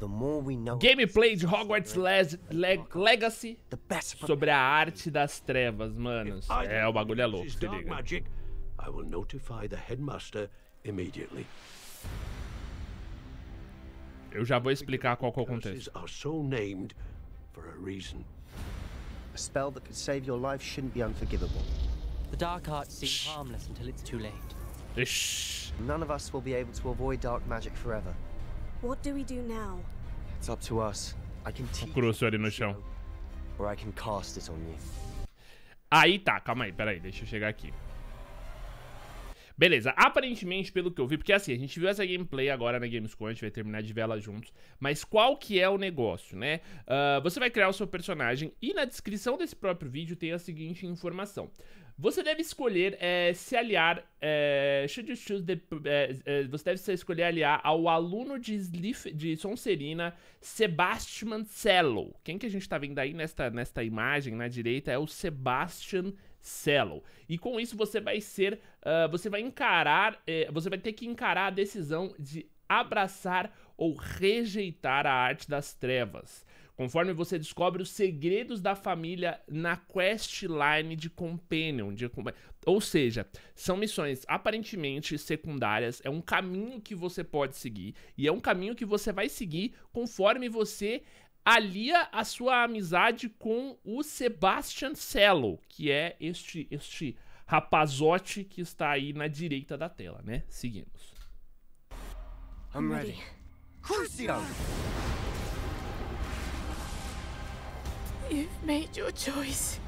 Gameplay de Hogwarts Legacy sobre a arte das trevas, manos. É, o bagulho é louco, se liga. I will notify the headmaster immediately. Eu já vou explicar qual é o are so named for a reason. A spell that could save your life shouldn't be unforgivable. The dark arts seem harmless until it's too late. None of us will be able to avoid dark magic forever. What do we do now? It's up to us. I can teach ali no chão. Or I can cast it on you. Aí tá, calma aí, peraí, deixa eu chegar aqui. Beleza, aparentemente, pelo que eu vi, porque assim, a gente viu essa gameplay agora na Gamescom, a gente vai terminar de vela juntos, mas qual que é o negócio, né? Uh, você vai criar o seu personagem e na descrição desse próprio vídeo tem a seguinte informação. Você deve escolher é, se aliar. É, should you choose the, é, você deve escolher aliar ao aluno de, Slif, de Sonserina, Sebastian Cello. Quem que a gente está vendo aí nesta, nesta imagem na direita é o Sebastian Cello. E com isso você vai ser. Uh, você vai encarar. você vai ter que encarar a decisão de abraçar ou rejeitar a arte das trevas conforme você descobre os segredos da família na questline de Companion. De... Ou seja, são missões aparentemente secundárias, é um caminho que você pode seguir, e é um caminho que você vai seguir conforme você alia a sua amizade com o Sebastian Cello, que é este, este rapazote que está aí na direita da tela, né? Seguimos. I'm ready. Crucio! You've made your choice.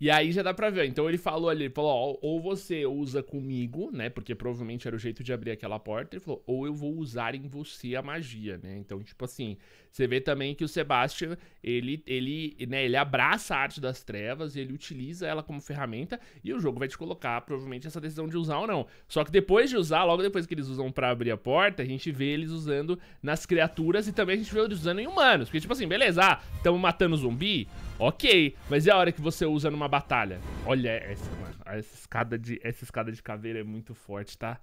E aí já dá pra ver. Então ele falou ali, ele falou, ó, ou você usa comigo, né? Porque provavelmente era o jeito de abrir aquela porta. Ele falou, ou eu vou usar em você a magia, né? Então, tipo assim, você vê também que o Sebastian, ele, ele, né, ele abraça a arte das trevas, e ele utiliza ela como ferramenta e o jogo vai te colocar, provavelmente, essa decisão de usar ou não. Só que depois de usar, logo depois que eles usam para abrir a porta, a gente vê eles usando nas criaturas e também a gente vê eles usando em humanos. Porque, tipo assim, beleza, ah, tamo matando zumbi, Ok, mas é a hora que você usa numa batalha? Olha essa, mano. Essa escada de, essa escada de caveira é muito forte, tá?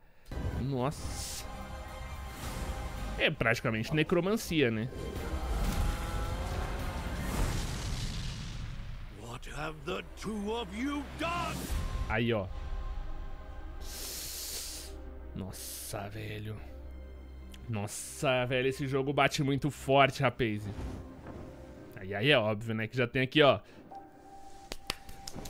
Nossa. É praticamente necromancia, né? Aí, ó. Nossa, velho. Nossa, velho, esse jogo bate muito forte, rapaz. E aí é óbvio, né? Que já tem aqui, ó.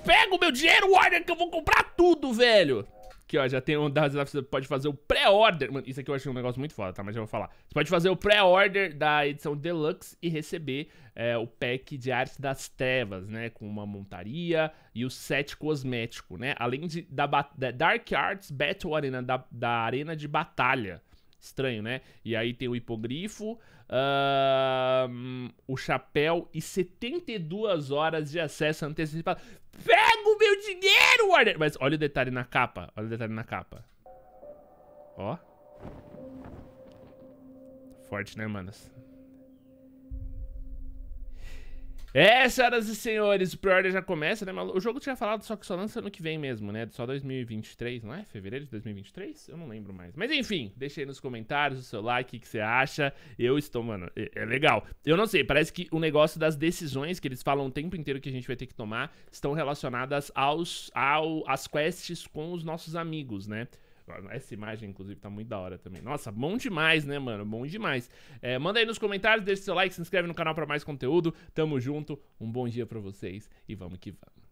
Pega o meu dinheiro, Warner, que eu vou comprar tudo, velho! Aqui, ó, já tem um das você pode fazer o pré-order. Mano, isso aqui eu achei um negócio muito foda, tá? Mas já vou falar. Você pode fazer o pré-order da edição Deluxe e receber é, o pack de arte das trevas, né? Com uma montaria e o set cosmético, né? Além de, da, da Dark Arts Battle Arena, da, da arena de batalha. Estranho, né? E aí tem o hipogrifo, uh, o chapéu e 72 horas de acesso antecipado. Pega o meu dinheiro, Warner! Mas olha o detalhe na capa, olha o detalhe na capa. Ó. Forte, né, manos? É, senhoras e senhores, o pre-order já começa, né, O jogo tinha falado só que só lança ano que vem mesmo, né? Só 2023, não é? Fevereiro de 2023? Eu não lembro mais. Mas enfim, deixa aí nos comentários o seu like, o que você acha. Eu estou, mano, é, é legal. Eu não sei, parece que o negócio das decisões que eles falam o tempo inteiro que a gente vai ter que tomar estão relacionadas aos, ao, às quests com os nossos amigos, né? Essa imagem, inclusive, tá muito da hora também. Nossa, bom demais, né, mano? Bom demais. É, manda aí nos comentários, deixa seu like, se inscreve no canal para mais conteúdo. Tamo junto, um bom dia para vocês e vamos que vamos.